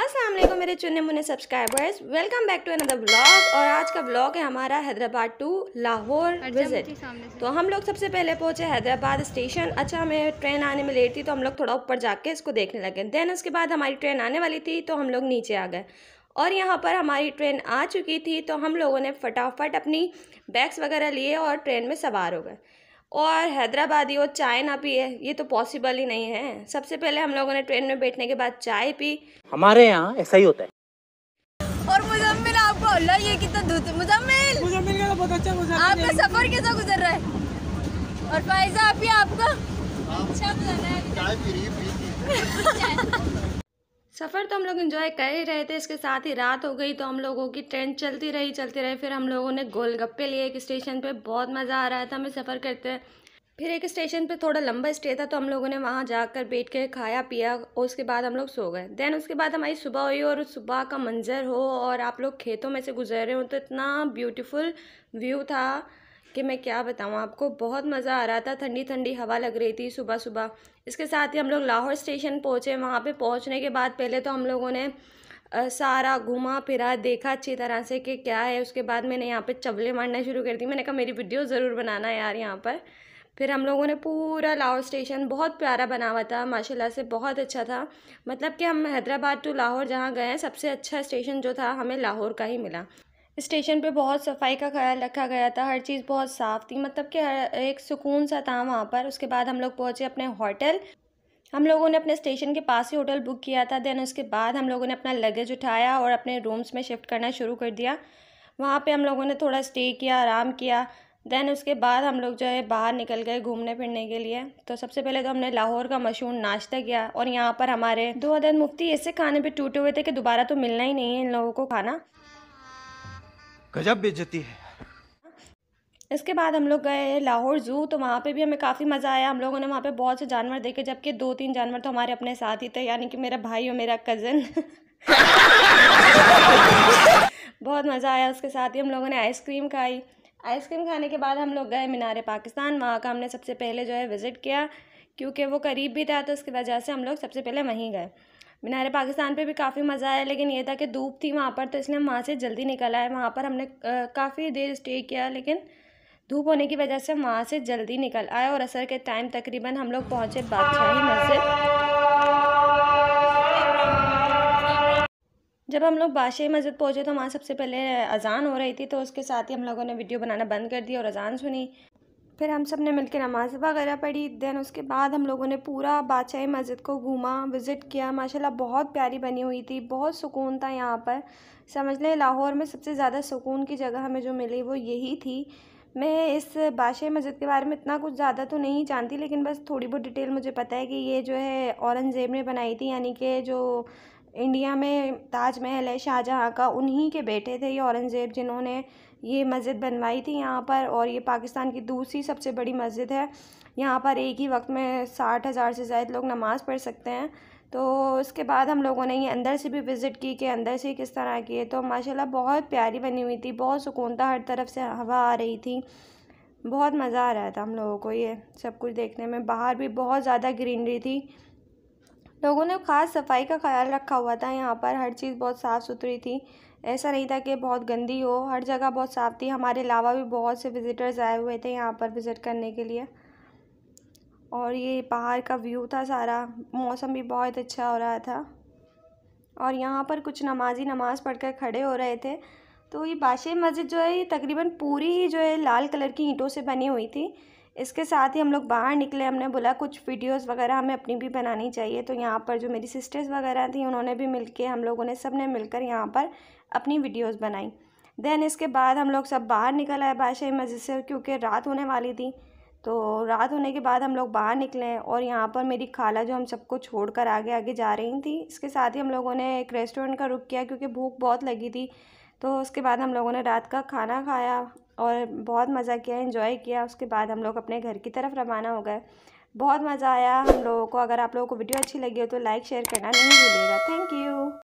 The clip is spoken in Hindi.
असलम मेरे चुने मुने subscribers welcome back to another blog और आज का ब्लॉग है हमारा हैदराबाद टू लाहौर विजिट तो हम लोग सबसे पहले पहुंचे हैदराबाद स्टेशन अच्छा हमें ट्रेन आने में लेट थी तो हम लोग थोड़ा ऊपर जाके इसको देखने लगे देन उसके बाद हमारी ट्रेन आने वाली थी तो हम लोग नीचे आ गए और यहाँ पर हमारी ट्रेन आ चुकी थी तो हम लोगों ने फटाफट अपनी बैग्स वगैरह लिए और ट्रेन में सवार हो गए और हैदराबादी और चाय ना पिए ये तो पॉसिबल ही नहीं है सबसे पहले हम लोगों ने ट्रेन में बैठने के बाद चाय पी हमारे यहाँ ऐसा ही होता है और मुजम्मिल आपको अल्लाह ये कितना धूत मुजम्मिल मुजम्मिल का तो बहुत अच्छा गुजर रहा है आपका सफर कैसा गुजर रहा है और फायजा आप ही आपका हाँ। अच्छा गुजर रहा है चाय पी रही है सफ़र तो हम लोग इन्जॉय कर ही रहे थे इसके साथ ही रात हो गई तो हम लोगों की ट्रेन चलती रही चलती रही फिर हम लोगों ने गोलगप्पे लिए एक स्टेशन पे बहुत मज़ा आ रहा था हमें सफ़र करते फिर एक स्टेशन पे थोड़ा लंबा स्टे था तो हम लोगों ने वहाँ जाकर बैठ के खाया पिया और उसके बाद हम लोग सो गए देन उसके बाद हमारी सुबह हुई और उस सुबह का मंज़र हो और आप लोग खेतों में से गुजर रहे हो तो इतना ब्यूटीफुल व्यू था कि मैं क्या बताऊँ आपको बहुत मज़ा आ रहा था ठंडी ठंडी हवा लग रही थी सुबह सुबह इसके साथ ही हम लोग लाहौर स्टेशन पहुँचे वहाँ पर पहुँचने के बाद पहले तो हम लोगों ने सारा घुमा फिरा देखा अच्छी तरह से कि क्या है उसके बाद मैंने यहाँ पे चबले मारना शुरू कर दी मैंने कहा मेरी वीडियो ज़रूर बनाना है यार यहाँ पर फिर हम लोगों ने पूरा लाहौर स्टेशन बहुत प्यारा बना हुआ था माशाल्लाह से बहुत अच्छा था मतलब कि हम हैदराबाद टू लाहौर जहाँ गए हैं सबसे अच्छा स्टेशन जो था हमें लाहौर का ही मिला स्टेशन पे बहुत सफाई का ख्याल रखा गया था हर चीज़ बहुत साफ़ थी मतलब कि हर एक सुकून सा था वहाँ पर उसके बाद हम लोग पहुँचे अपने होटल हम लोगों ने अपने स्टेशन के पास ही होटल बुक किया था देन उसके बाद हम लोगों ने अपना लगेज उठाया और अपने रूम्स में शिफ्ट करना शुरू कर दिया वहाँ पे हम लोगों ने थोड़ा स्टे किया आराम किया देन उसके बाद हम लोग जो है बाहर निकल गए घूमने फिरने के लिए तो सबसे पहले तो हमने लाहौर का मशहूर नाश्ता किया और यहाँ पर हमारे दो अदन मुफ्ती ऐसे खाने पर टूटे हुए थे कि दोबारा तो मिलना ही नहीं है इन लोगों को खाना गजब बेचती है इसके बाद हम लोग गए लाहौर ज़ू तो वहाँ पे भी हमें काफ़ी मज़ा आया हम लोगों ने वहाँ पे बहुत से जानवर देखे जबकि दो तीन जानवर तो हमारे अपने साथ ही थे यानी कि मेरा भाई और मेरा कज़न बहुत मज़ा आया उसके साथ ही हम लोगों ने आइसक्रीम खाई आइसक्रीम खाने के बाद हम लोग गए मीनार पाकिस्तान वहाँ का हमने सबसे पहले जो है विज़िट किया क्योंकि वो करीब भी था तो उसकी वजह से हम लोग सबसे पहले वहीं गए मीनारे पाकिस्तान पे भी काफ़ी मज़ा आया लेकिन ये था कि धूप थी वहाँ पर तो इसलिए हम वहाँ से जल्दी निकल आए वहाँ पर हमने काफ़ी देर स्टे किया लेकिन धूप होने की वजह से वहाँ से जल्दी निकल आए और असर के टाइम तकरीबन हम लोग पहुँचे बादशाही मस्जिद जब हम लोग बादशाही मस्जिद पहुँचे तो वहाँ सबसे पहले अजान हो रही थी तो उसके साथ ही हम लोगों ने वीडियो बनाना बंद कर दिया और अजान सुनी फिर हम सब ने मिलकर नमाज वगैरह पढ़ी दैन उसके बाद हम लोगों ने पूरा बादशाही मस्जिद को घूमा विज़िट किया माशाल्लाह बहुत प्यारी बनी हुई थी बहुत सुकून था यहाँ पर समझ लें लाहौर में सबसे ज़्यादा सुकून की जगह हमें जो मिली वो यही थी मैं इस बादशाही मस्जिद के बारे में इतना कुछ ज़्यादा तो नहीं जानती लेकिन बस थोड़ी बहुत डिटेल मुझे पता है कि ये जो है औरंगज़ेब ने बनाई थी यानी कि जो इंडिया में ताजमहल है शाहजहाँ का उन्हीं के बेटे थे ये औरंगज़ेब जिन्होंने ये मस्जिद बनवाई थी यहाँ पर और ये पाकिस्तान की दूसरी सबसे बड़ी मस्जिद है यहाँ पर एक ही वक्त में साठ हज़ार से ज्यादा लोग नमाज़ पढ़ सकते हैं तो उसके बाद हम लोगों ने ये अंदर से भी विज़िट की कि अंदर से किस तरह की है तो माशाल्लाह बहुत प्यारी बनी हुई थी बहुत सुकून था हर तरफ से हवा आ रही थी बहुत मज़ा आ रहा था हम लोगों को ये सब कुछ देखने में बाहर भी बहुत ज़्यादा ग्रीनरी थी लोगों ने ख़ास सफाई का ख्याल रखा हुआ था यहाँ पर हर चीज़ बहुत साफ़ सुथरी थी ऐसा नहीं था कि बहुत गंदी हो हर जगह बहुत साफ़ थी हमारे अलावा भी बहुत से विज़िटर्स आए हुए थे यहाँ पर विज़िट करने के लिए और ये पहाड़ का व्यू था सारा मौसम भी बहुत अच्छा हो रहा था और यहाँ पर कुछ नमाजी नमाज़ पढ़कर खड़े हो रहे थे तो ये बादशाह मस्जिद जो है ये तकरीबन पूरी ही जो है लाल कलर की ईंटों से बनी हुई थी इसके साथ ही हम लोग बाहर निकले हमने बोला कुछ वीडियोस वगैरह हमें अपनी भी बनानी चाहिए तो यहाँ पर जो मेरी सिस्टर्स वगैरह थी उन्होंने भी मिलके हम लोगों ने सब ने मिलकर यहाँ पर अपनी वीडियोस बनाई देन इसके बाद हम लोग सब बाहर निकल आए बादशाही मस्जिद से क्योंकि रात होने वाली थी तो रात होने के बाद हम लोग बाहर निकले और यहाँ पर मेरी खाला जो हम सबको छोड़ कर आगे आगे जा रही थी इसके साथ ही हम लोगों ने एक रेस्टोरेंट का रुक किया क्योंकि भूख बहुत लगी थी तो उसके बाद हम लोगों ने रात का खाना खाया और बहुत मज़ा किया इन्जॉय किया उसके बाद हम लोग अपने घर की तरफ रवाना हो गए बहुत मज़ा आया हम लोगों को अगर आप लोगों को वीडियो अच्छी लगी हो तो लाइक शेयर करना नहीं भूलिएगा थैंक यू